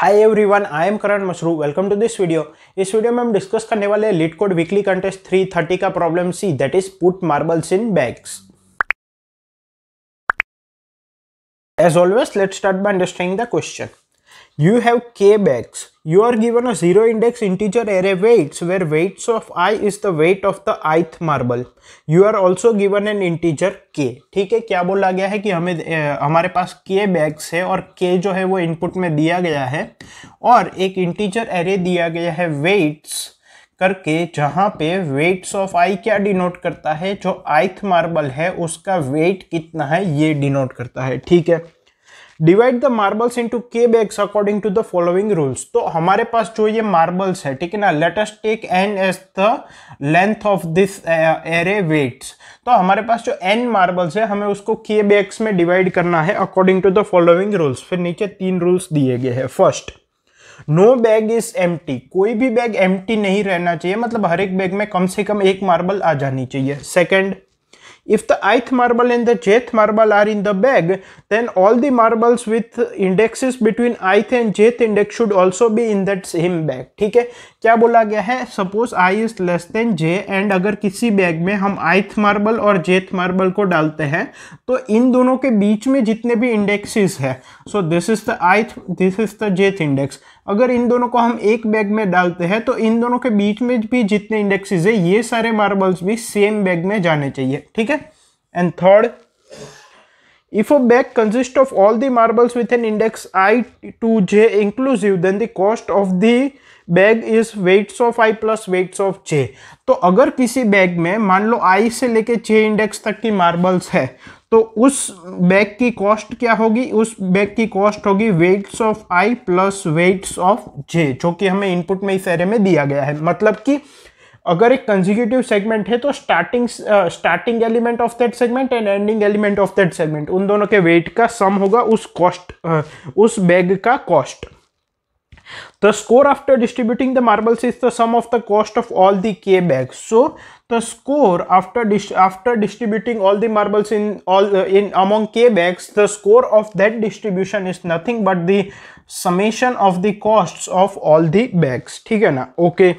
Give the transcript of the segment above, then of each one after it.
Hi everyone I am Karan Mashru welcome to this video इस वीडियो में हम डिस्कस करने वाले हैं LeetCode weekly contest three thirty का problem C that is put marbles in bags as always let start by understanding the question you have k bags you are given a zero index integer array weights where weights of i is the weight of the ith marble you are also given an integer k ठीक है क्या बोला गया है कि हमें ए, हमारे पास k bags है और k जो है वो input में दिया गया है और एक integer array दिया गया है weights करके जहाँ पे वेट्स ऑफ आई क्या डिनोट करता है जो आइथ मार्बल है उसका वेट कितना है ये डिनोट करता है ठीक है divide the marbles into K bags according to the following rules तो हमारे पास जो ये मार्बल्स है ठीक है ना let's take n as the length of this array weights तो हमारे पास जो एन मार्बल्स है हमें उसको के बैग्स में डिवाइड करना है according to the following rules फिर नीचे तीन रूल्स दिए गए हैं फर्स्ट नो बैग इज एम कोई भी बैग एम नहीं रहना चाहिए मतलब हर एक बैग में कम से कम एक मार्बल आ जानी चाहिए second If the ith marble and the jth marble are in the bag, then all the marbles with indexes between ith and jth index should also be in that same bag. ठीक है क्या बोला गया है Suppose i is less than j and अगर किसी bag में हम ith marble और jth marble को डालते हैं तो इन दोनों के बीच में जितने भी indexes है So this is the ith this is the jth index. अगर इन दोनों को हम एक बैग में डालते हैं तो इन दोनों के बीच में भी जितने इंडेक्सेस है ये सारे मार्बल्स भी सेम बैग में जाने चाहिए ठीक है and third if a bag consist of all the marbles with an index i to j inclusive then the cost of the bag is weights of i plus weights of j तो अगर किसी bag में मान लो आई से लेके जे index तक की marbles है तो उस बैग की कॉस्ट क्या होगी उस बैग की कॉस्ट होगी weights of i plus weights of j जो कि हमें इनपुट में इस एरे में दिया गया है मतलब कि अगर एक कंजिक्यूटिव सेगमेंट है तो starting starting element of that segment and ending element of that segment उन दोनों के वेट का सम होगा उस कॉस्ट uh, उस बैग का cost The score after distributing the marbles is the sum of the cost of all the k bags. So the score after dis after distributing all the marbles in all uh, in among k bags, the score of that distribution is nothing but the summation of the costs of all the bags. ठीक है ना? Okay.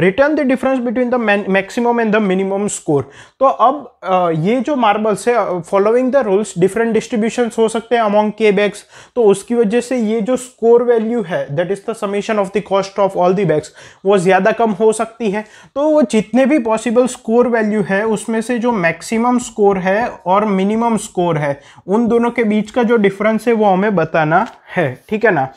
Return the difference between the maximum and the minimum score तो अब ये जो marbles है following the rules different distribution हो सकते हैं अमॉन्ग के बैग्स तो उसकी वजह से ये जो स्कोर वैल्यू है that is the summation of the cost of all the bags वो ज़्यादा कम हो सकती है तो वो जितने भी पॉसिबल स्कोर वैल्यू है उसमें से जो मैक्सिमम स्कोर है और मिनिमम स्कोर है उन दोनों के बीच का जो डिफरेंस है वो हमें बताना है ठीक है ना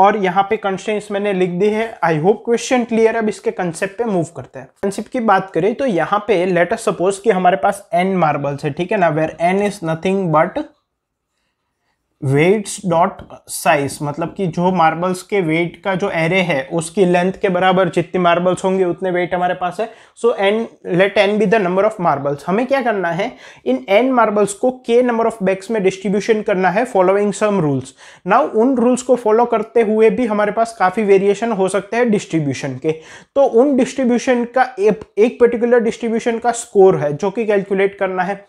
और यहाँ पे कंस्टेंट्स मैंने लिख दी है आई होप क्वेश्चन क्लियर अब इसके कंसेप्ट पे मूव करते हैं कंसेप्ट की बात करें तो यहाँ पे लेटर सपोज कि हमारे पास एन मार्बल्स है ठीक है ना where n is nothing but weights dot size मतलब कि जो मार्बल्स के वेट का जो एरे है उसकी लेंथ के बराबर जितने मार्बल्स होंगे उतने वेट हमारे पास है so n let n be the number of marbles हमें क्या करना है इन एन मार्बल्स को के नंबर ऑफ बैग्स में डिस्ट्रीब्यूशन करना है फॉलोइंग सम रूल्स नाउ उन रूल्स को फॉलो करते हुए भी हमारे पास काफ़ी वेरिएशन हो सकते हैं डिस्ट्रीब्यूशन के तो उन डिस्ट्रीब्यूशन का एक पर्टिकुलर डिस्ट्रीब्यूशन का स्कोर है जो कि कैलकुलेट करना है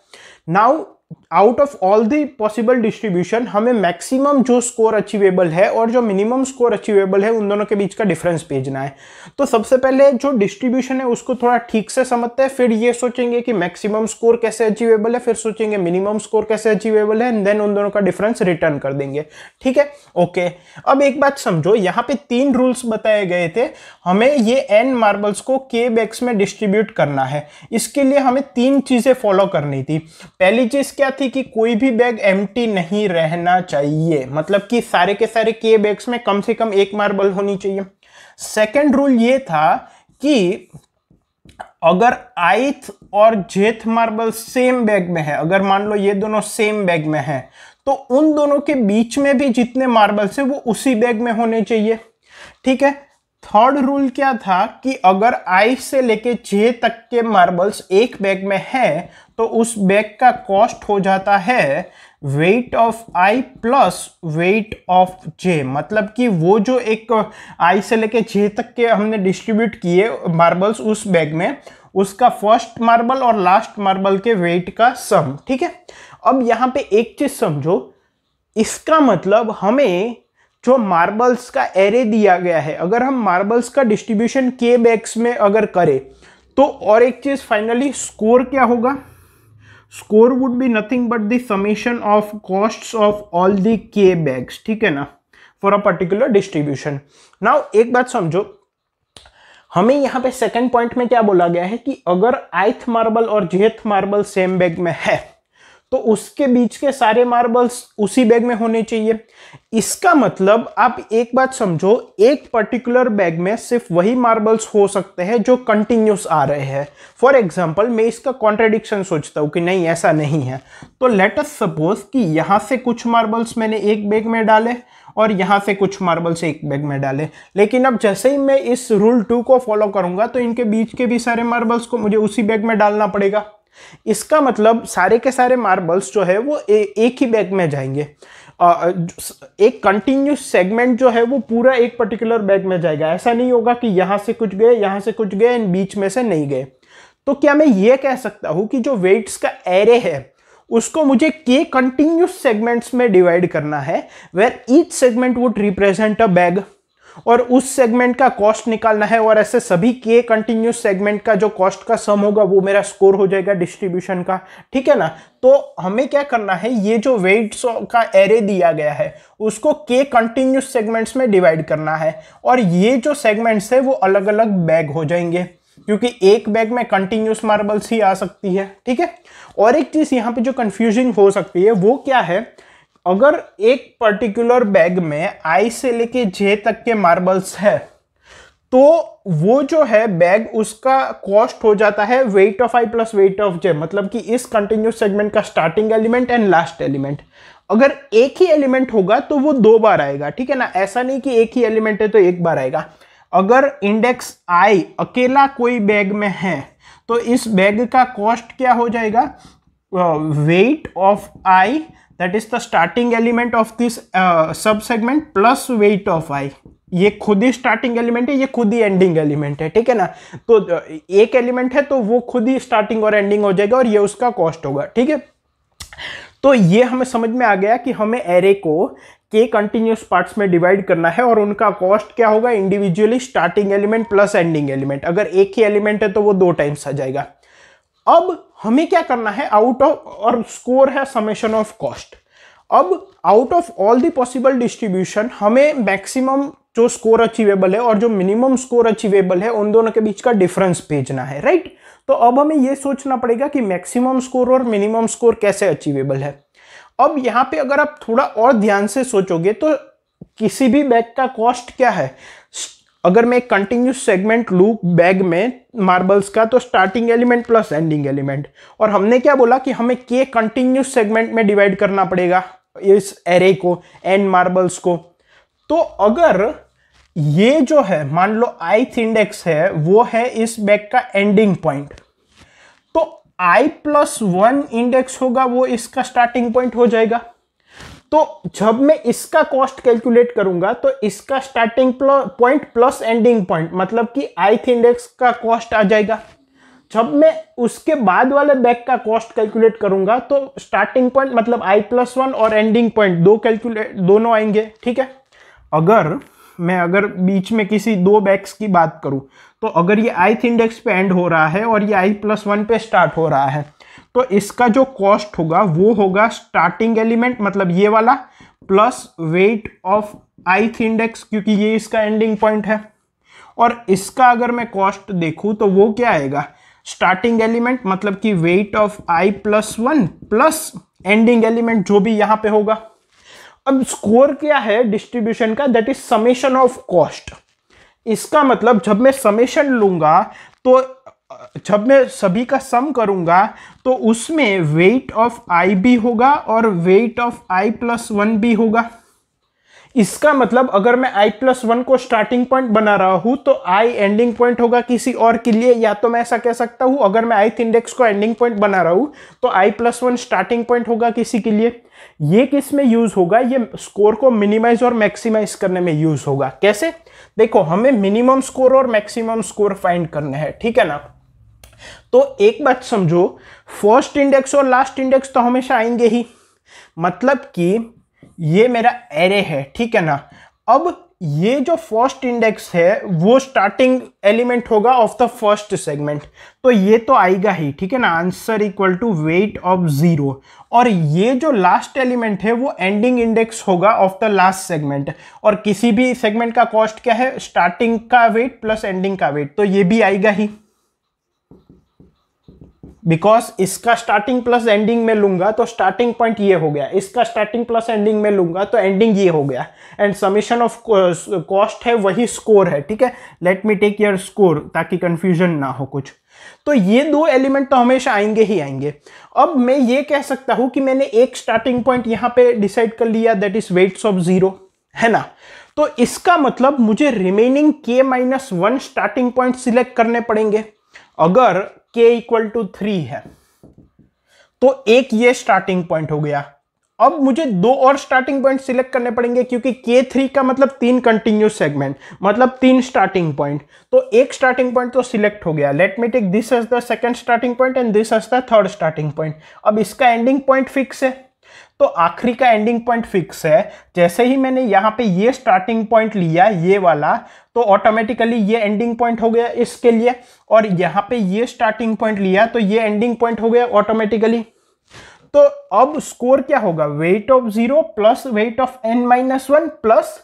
now out of all the possible distribution हमें मैक्सिमम जो स्कोर अचीवेबल है और जो मिनिमम स्कोर अचीवेबल है उन दोनों के बीच का डिफरेंस भेजना है तो सबसे पहले जो डिस्ट्रीब्यूशन है उसको थोड़ा ठीक से समझते हैं फिर ये सोचेंगे कि मैक्सिमम स्कोर कैसे अचीवेबल है फिर सोचेंगे मिनिमम स्कोर कैसे अचीवेबल है एंड देन उन दोनों का डिफरेंस रिटर्न कर देंगे ठीक है ओके अब एक बात समझो यहाँ पे तीन रूल्स बताए गए थे हमें ये एन मार्बल्स को के बैक्स में डिस्ट्रीब्यूट करना है इसके लिए हमें तीन चीज़ें फॉलो करनी थी पहली चीज़ क्या थी कि कोई भी बैग एम नहीं रहना चाहिए मतलब कि सारे के सारे के बैग्स में कम से कम एक मार्बल होनी चाहिए सेकेंड रूल ये था कि अगर आइथ और जेथ मार्बल सेम बैग में है अगर मान लो ये दोनों सेम बैग में है तो उन दोनों के बीच में भी जितने मार्बल्स है वो उसी बैग में होने चाहिए ठीक है थर्ड रूल क्या था कि अगर आई से लेके जे तक के मार्बल्स एक बैग में है तो उस बैग का कॉस्ट हो जाता है weight of i plus weight of j मतलब कि वो जो एक आई से लेके जे तक के हमने डिस्ट्रीब्यूट किए मार्बल्स उस बैग में उसका फर्स्ट मार्बल और लास्ट मार्बल के वेट का सम ठीक है अब यहाँ पे एक चीज़ समझो इसका मतलब हमें जो मार्बल्स का एरे दिया गया है अगर हम मार्बल्स का डिस्ट्रीब्यूशन के बैग्स में अगर करें तो और एक चीज़ फाइनली स्कोर क्या होगा score would be nothing but the of cost of all the k bags ठीक है ना for a particular distribution now एक बात समझो हमें यहाँ पे सेकंड पॉइंट में क्या बोला गया है कि अगर आइथ मार्बल और जेथ मार्बल सेम बैग में है तो उसके बीच के सारे मार्बल्स उसी बैग में होने चाहिए इसका मतलब आप एक बात समझो एक पर्टिकुलर बैग में सिर्फ वही मार्बल्स हो सकते हैं जो कंटिन्यूस आ रहे हैं फॉर एग्जाम्पल मैं इसका कॉन्ट्रेडिक्शन सोचता हूँ कि नहीं ऐसा नहीं है तो लेट अस सपोज कि यहाँ से कुछ मार्बल्स मैंने एक बैग में डाले और यहाँ से कुछ मार्बल्स एक बैग में डाले लेकिन अब जैसे ही मैं इस रूल टू को फॉलो करूँगा तो इनके बीच के भी सारे मार्बल्स को मुझे उसी बैग में डालना पड़ेगा इसका मतलब सारे के सारे मार्बल्स जो है वो ए, एक ही बैग में जाएंगे आ, एक कंटिन्यूस सेगमेंट जो है वो पूरा एक पर्टिकुलर बैग में जाएगा ऐसा नहीं होगा कि यहाँ से कुछ गए यहाँ से कुछ गए एंड बीच में से नहीं गए तो क्या मैं ये कह सकता हूँ कि जो वेट्स का एरे है उसको मुझे के कंटिन्यूस सेगमेंट्स में डिवाइड करना है where each segment would represent a bag और उस सेगमेंट का कॉस्ट निकालना है और ऐसे सभी के कंटिन्यूस सेगमेंट का जो कॉस्ट का सम होगा वो मेरा स्कोर हो जाएगा डिस्ट्रीब्यूशन का ठीक है ना तो हमें क्या करना है ये जो वेट्स का एरे दिया गया है उसको के कंटिन्यूस सेगमेंट्स में डिवाइड करना है और ये जो सेगमेंट्स है वो अलग अलग बैग हो जाएंगे क्योंकि एक बैग में कंटिन्यूस मार्बल्स ही आ सकती है ठीक है और एक चीज़ यहाँ पे जो कंफ्यूजिंग हो सकती है वो क्या है अगर एक पर्टिकुलर बैग में आई से लेके जे तक के मार्बल्स है तो वो जो है बैग उसका कॉस्ट हो जाता है weight of i plus weight of j मतलब कि इस कंटिन्यूस सेगमेंट का starting element and last element अगर एक ही एलिमेंट होगा तो वो दो बार आएगा ठीक है ना ऐसा नहीं कि एक ही एलिमेंट है तो एक बार आएगा अगर इंडेक्स आई अकेला कोई बैग में है तो इस बैग का कॉस्ट क्या हो जाएगा weight of i that is the starting element of this sub segment plus weight of i ये खुद ही स्टार्टिंग एलिमेंट है ये खुद ही एंडिंग एलिमेंट है ठीक है ना तो uh, एक एलिमेंट है तो वो खुद ही स्टार्टिंग और एंडिंग हो जाएगा और ये उसका कॉस्ट होगा ठीक है तो ये हमें समझ में आ गया कि हमें एरे को के कंटिन्यूस पार्ट्स में डिवाइड करना है और उनका कॉस्ट क्या होगा individually starting element plus ending element अगर एक ही एलिमेंट है तो वो दो टाइम्स आ जाएगा अब हमें क्या करना है आउट ऑफ और स्कोर है समेशन ऑफ कॉस्ट अब out of all the possible distribution हमें मैक्सिमम जो स्कोर अचीवेबल है और जो मिनिमम स्कोर अचीवेबल है उन दोनों के बीच का डिफरेंस भेजना है राइट right? तो अब हमें यह सोचना पड़ेगा कि मैक्सिमम स्कोर और मिनिमम स्कोर कैसे अचीवेबल है अब यहाँ पे अगर आप थोड़ा और ध्यान से सोचोगे तो किसी भी बैग का कॉस्ट क्या है अगर मैं कंटिन्यूस सेगमेंट लू बैग में मार्बल्स का तो starting element plus ending element और हमने क्या बोला कि हमें के कंटिन्यूस सेगमेंट में डिवाइड करना पड़ेगा इस एरे को एन मार्बल्स को तो अगर ये जो है मान लो आईथ इंडेक्स है वो है इस बैग का एंडिंग पॉइंट तो आई प्लस वन इंडेक्स होगा वो इसका स्टार्टिंग पॉइंट हो जाएगा तो जब मैं इसका कॉस्ट कैलकुलेट करूंगा तो इसका starting point plus ending point मतलब कि आईथ इंडेक्स का कॉस्ट आ जाएगा जब मैं उसके बाद वाले बैग का कॉस्ट कैलकुलेट करूंगा तो स्टार्टिंग पॉइंट मतलब आई प्लस वन और एंडिंग पॉइंट दो कैलकुलेट दोनों आएंगे ठीक है अगर मैं अगर बीच में किसी दो बैग्स की बात करूं तो अगर ये आई इंडेक्स पे एंड हो रहा है और ये आई प्लस वन पे स्टार्ट हो रहा है तो इसका जो कॉस्ट होगा वो होगा स्टार्टिंग एलिमेंट मतलब ये वाला plus weight of ith index क्योंकि ये इसका एंडिंग पॉइंट है और इसका अगर मैं कॉस्ट देखूँ तो वो क्या आएगा स्टार्टिंग एलिमेंट मतलब कि weight of i plus one plus ending element जो भी यहाँ पे होगा अब स्कोर क्या है डिस्ट्रीब्यूशन का that is summation of cost इसका मतलब जब मैं समेशन लूंगा तो जब मैं सभी का सम करूंगा तो उसमें वेट ऑफ आई भी होगा और weight of i plus one भी होगा इसका मतलब अगर मैं i प्लस वन को स्टार्टिंग पॉइंट बना रहा हूं तो i एंडिंग पॉइंट होगा किसी और के लिए या तो मैं ऐसा कह सकता हूं अगर मैं आई इंडेक्स को एंडिंग पॉइंट बना रहा हूं तो i plus one starting point होगा किसी के लिए ये किस में यूज होगा ये स्कोर को मिनिमाइज और मैक्सिमाइज करने में यूज होगा कैसे देखो हमें मिनिमम स्कोर और मैक्सिमम स्कोर फाइंड करने हैं ठीक है ना तो एक बात समझो फर्स्ट इंडेक्स और लास्ट इंडेक्स तो हमेशा आएंगे ही मतलब कि ये मेरा एरे है ठीक है ना अब ये जो फर्स्ट इंडेक्स है वो स्टार्टिंग एलिमेंट होगा ऑफ द फर्स्ट सेगमेंट तो ये तो आएगा ही ठीक है ना answer equal to weight of zero और ये जो लास्ट एलिमेंट है वो एंडिंग इंडेक्स होगा ऑफ द लास्ट सेगमेंट और किसी भी सेगमेंट का कॉस्ट क्या है स्टार्टिंग का वेट प्लस एंडिंग का वेट तो ये भी आएगा ही बिकॉज इसका स्टार्टिंग प्लस एंडिंग में लूंगा तो स्टार्टिंग पॉइंट ये हो गया इसका स्टार्टिंग प्लस एंडिंग में लूंगा तो एंडिंग ये हो गया एंड समीशन ऑफ कॉस्ट है वही स्कोर है ठीक है let me take your score ताकि कन्फ्यूजन ना हो कुछ तो ये दो एलिमेंट तो हमेशा आएंगे ही आएंगे अब मैं ये कह सकता हूं कि मैंने एक स्टार्टिंग पॉइंट यहां पे डिसाइड कर लिया that is weights of zero है ना तो इसका मतलब मुझे remaining k minus one starting point select करने पड़ेंगे अगर के इक्वल टू थ्री है तो एक ये स्टार्टिंग पॉइंट हो गया अब मुझे दो और स्टार्टिंग पॉइंट सिलेक्ट करने पड़ेंगे क्योंकि के थ्री का मतलब तीन कंटिन्यू सेगमेंट मतलब तीन स्टार्टिंग पॉइंट तो एक स्टार्टिंग पॉइंट तो सिलेक्ट हो गया let me take this as the second starting point and this as the third starting point अब इसका एंडिंग पॉइंट फिक्स है तो आखिरी का एंडिंग पॉइंट फिक्स है जैसे ही मैंने यहाँ पे ये स्टार्टिंग पॉइंट लिया ये वाला तो ऑटोमेटिकली ये एंडिंग पॉइंट हो गया इसके लिए और यहाँ पे ये स्टार्टिंग पॉइंट लिया तो ये एंडिंग पॉइंट हो गया ऑटोमेटिकली तो अब स्कोर क्या होगा weight of zero plus weight of n minus one plus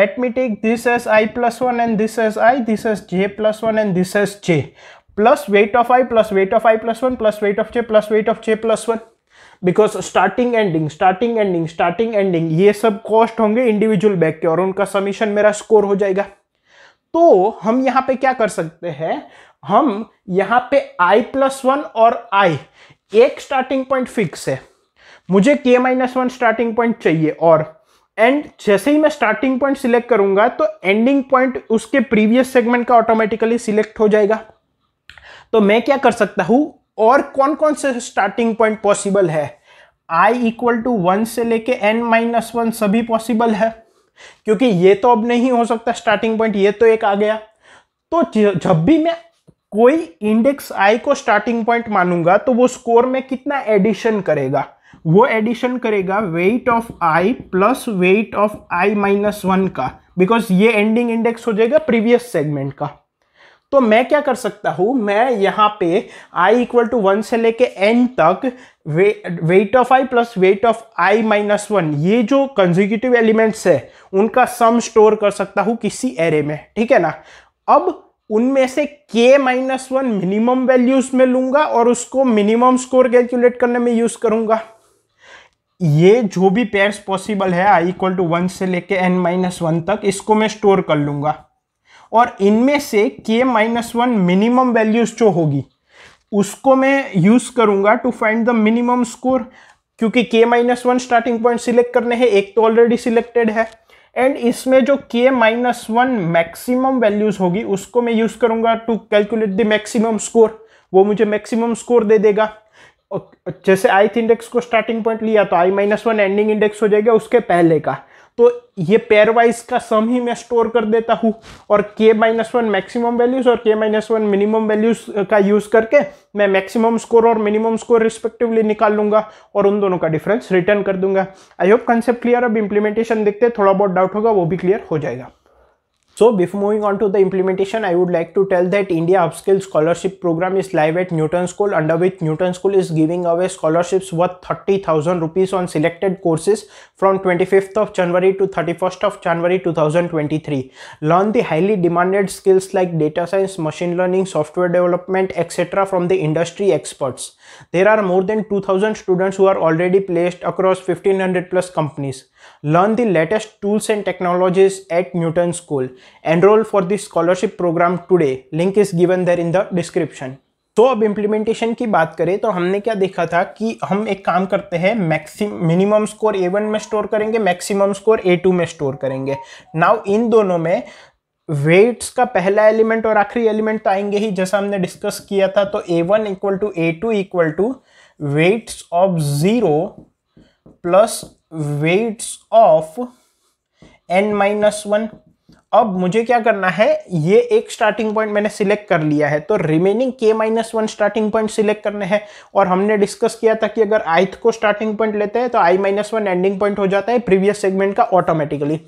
let me take this as i plus one and this as i this as j plus one and this as j plus weight of i plus weight of i plus one plus weight of j plus weight of j plus one because starting ending starting ending starting ending ये सब cost होंगे individual bag के और उनका summation मेरा score हो जाएगा तो हम यहाँ पे क्या कर सकते हैं हम यहाँ पे i प्लस वन और i एक स्टार्टिंग पॉइंट फिक्स है मुझे k minus one starting point चाहिए और एंड जैसे ही मैं स्टार्टिंग पॉइंट सिलेक्ट करूंगा तो एंडिंग पॉइंट उसके प्रीवियस सेगमेंट का ऑटोमेटिकली सिलेक्ट हो जाएगा तो मैं क्या कर सकता हूं और कौन कौन से स्टार्टिंग पॉइंट पॉसिबल है आई इक्वल टू वन से लेके एन माइनस वन सभी पॉसिबल है क्योंकि ये तो अब नहीं हो सकता स्टार्टिंग पॉइंट ये तो एक आ गया तो जब भी मैं कोई इंडेक्स आई को स्टार्टिंग पॉइंट मानूंगा तो वो स्कोर में कितना एडिशन करेगा वो एडिशन करेगा weight of i plus weight of i minus one का बिकॉज ये एंडिंग इंडेक्स हो जाएगा प्रीवियस सेगमेंट का तो मैं क्या कर सकता हूँ मैं यहाँ पे आई इक्वल टू वन से लेके एन तक we, weight of i plus weight of i minus one ये जो कंजिक्यूटिव एलिमेंट्स है उनका सम स्टोर कर सकता हूँ किसी एरे में ठीक है ना अब उनमें से k minus one minimum values में लूंगा और उसको मिनिमम स्कोर कैलकुलेट करने में यूज करूंगा ये जो भी पेयर्स पॉसिबल है आई इक्वल टू वन से लेके n माइनस वन तक इसको मैं स्टोर कर लूंगा और इनमें से के माइनस वन मिनिमम वैल्यूज जो होगी उसको मैं यूज करूंगा to find the minimum score क्योंकि k minus one starting point select करने हैं एक तो ऑलरेडी सिलेक्टेड है एंड इसमें जो के माइनस वन मैक्सिमम वैल्यूज होगी उसको मैं यूज करूंगा to calculate the maximum score वो मुझे मैक्सिमम स्कोर दे देगा जैसे आईथ इंडेक्स को स्टार्टिंग पॉइंट लिया तो i minus one ending index हो जाएगा उसके पहले का तो ये पेयर वाइज का सम ही मैं स्टोर कर देता हूँ और k minus one maximum values और k minus one minimum values का यूज करके मैं मैक्सिमम स्कोर और मिनिमम स्कोर रिस्पेक्टिवली निकाल लूंगा और उन दोनों का डिफरेंस रिटर्न कर दूंगा आई होप कंसेप्ट क्लियर अब इंप्लीमेंटेशन देखते थोड़ा बहुत डाउट होगा वो भी क्लियर हो जाएगा So before moving on to the implementation, I would like to tell that India Upskill Scholarship Program is live at Newton School under which Newton School is giving away scholarships worth 30,000 rupees on selected courses from 25th of January to 31st of January 2023. Learn the highly demanded skills like data science, machine learning, software development, etc. from the industry experts. There are more than 2000 students who are already placed across 1500 plus companies. Learn the latest tools and technologies at Newton School. Enroll for the scholarship program today. Link is given there in the description. तो अब implementation की बात करें तो हमने क्या देखा था कि हम एक काम करते हैं maxim minimum score a one में स्टोर करेंगे मैक्सिमम स्कोर ए टू में स्टोर करेंगे नाउ इन दोनों में वेट्स का पहला एलिमेंट और आखिरी एलिमेंट तो आएंगे ही जैसा हमने डिस्कस किया था तो a one equal to a two equal to weights of zero plus weights of n minus one अब मुझे क्या करना है ये एक स्टार्टिंग पॉइंट मैंने सिलेक्ट कर लिया है तो remaining k minus one starting point select करने हैं और हमने डिस्कस किया था कि अगर आइथ को स्टार्टिंग पॉइंट लेते हैं तो i minus one ending point हो जाता है प्रीवियस सेगमेंट का ऑटोमेटिकली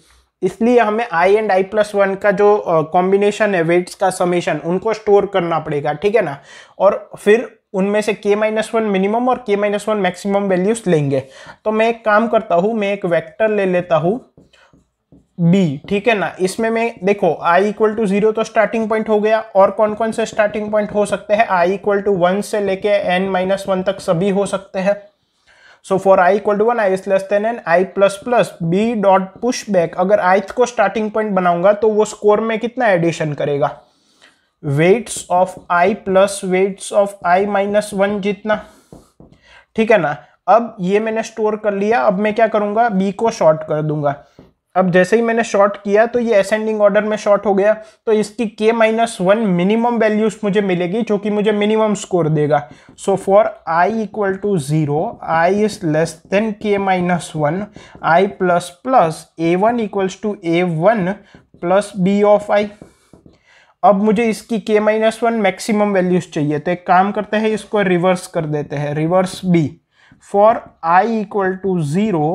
इसलिए हमें i and i plus one का जो कॉम्बिनेशन है वेट्स का समेशन उनको स्टोर करना पड़ेगा ठीक है ना और फिर उनमें से के माइनस वन मिनिमम और k minus one maximum values लेंगे तो मैं एक काम करता हूँ मैं एक वेक्टर ले लेता हूँ बी ठीक है ना इसमें मैं देखो आई इक्वल टू जीरो तो स्टार्टिंग पॉइंट हो गया और कौन कौन से स्टार्टिंग पॉइंट हो सकते हैं आई इक्वल टू वन से लेके एन माइनस वन तक सभी हो सकते हैं so for i equal to one i is less than n i plus plus b dot push back अगर आई को स्टार्टिंग पॉइंट बनाऊंगा तो वो स्कोर में कितना एडिशन करेगा weights of i plus weights of i minus one जितना ठीक है ना अब ये मैंने स्टोर कर लिया अब मैं क्या करूंगा बी को शॉर्ट कर दूंगा अब जैसे ही मैंने शॉर्ट किया तो ये असेंडिंग ऑर्डर में शॉर्ट हो गया तो इसकी के माइनस वन मिनिमम वैल्यूज मुझे मिलेगी जो कि मुझे मिनिमम स्कोर देगा so for i equal to zero i is less than k minus one i plus plus a one equals to a one plus b of i अब मुझे इसकी के माइनस वन मैक्सिमम वैल्यूज चाहिए तो एक काम करते हैं इसको रिवर्स कर देते हैं reverse b for i equal to zero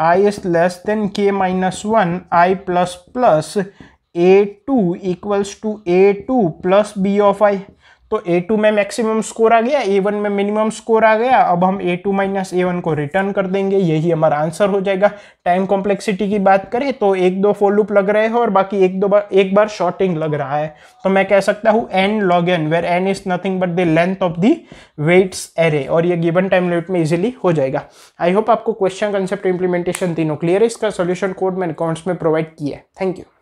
i is less than k minus 1 i plus plus a2 equals to a2 plus b of i तो ए टू में मैक्सिमम स्कोर आ गया ए वन में minimum score आ गया अब हम a two minus a one को रिटर्न कर देंगे यही हमारा आंसर हो जाएगा टाइम कॉम्प्लेक्सिटी की बात करें तो एक दो फोर लूप लग रहे हैं और बाकी एक दो बार एक बार शॉर्टिंग लग रहा है तो मैं कह सकता हूँ n log n where n is nothing but the length of the weights array और ये गिवन टाइम लिमिट में इजिली हो जाएगा आई होप आपको क्वेश्चन कंसेप्ट इंप्लीमेंटेशन तीनों क्लियर है इसका सोल्यूशन कोड मैंने अकाउंट्स में प्रोवाइड किया है थैंक यू